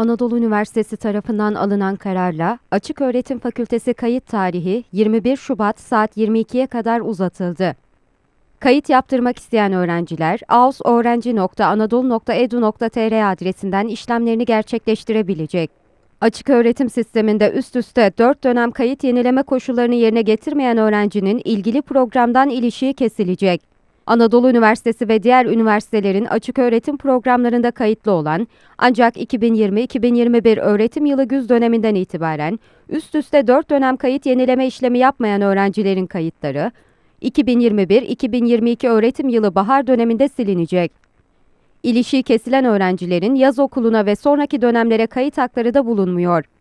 Anadolu Üniversitesi tarafından alınan kararla Açık Öğretim Fakültesi kayıt tarihi 21 Şubat saat 22'ye kadar uzatıldı. Kayıt yaptırmak isteyen öğrenciler ausöğrenci.anadolu.edu.tr adresinden işlemlerini gerçekleştirebilecek. Açık öğretim sisteminde üst üste 4 dönem kayıt yenileme koşullarını yerine getirmeyen öğrencinin ilgili programdan ilişiği kesilecek. Anadolu Üniversitesi ve diğer üniversitelerin açık öğretim programlarında kayıtlı olan ancak 2020-2021 öğretim yılı güz döneminden itibaren üst üste 4 dönem kayıt yenileme işlemi yapmayan öğrencilerin kayıtları 2021-2022 öğretim yılı bahar döneminde silinecek. İlişiği kesilen öğrencilerin yaz okuluna ve sonraki dönemlere kayıt hakları da bulunmuyor.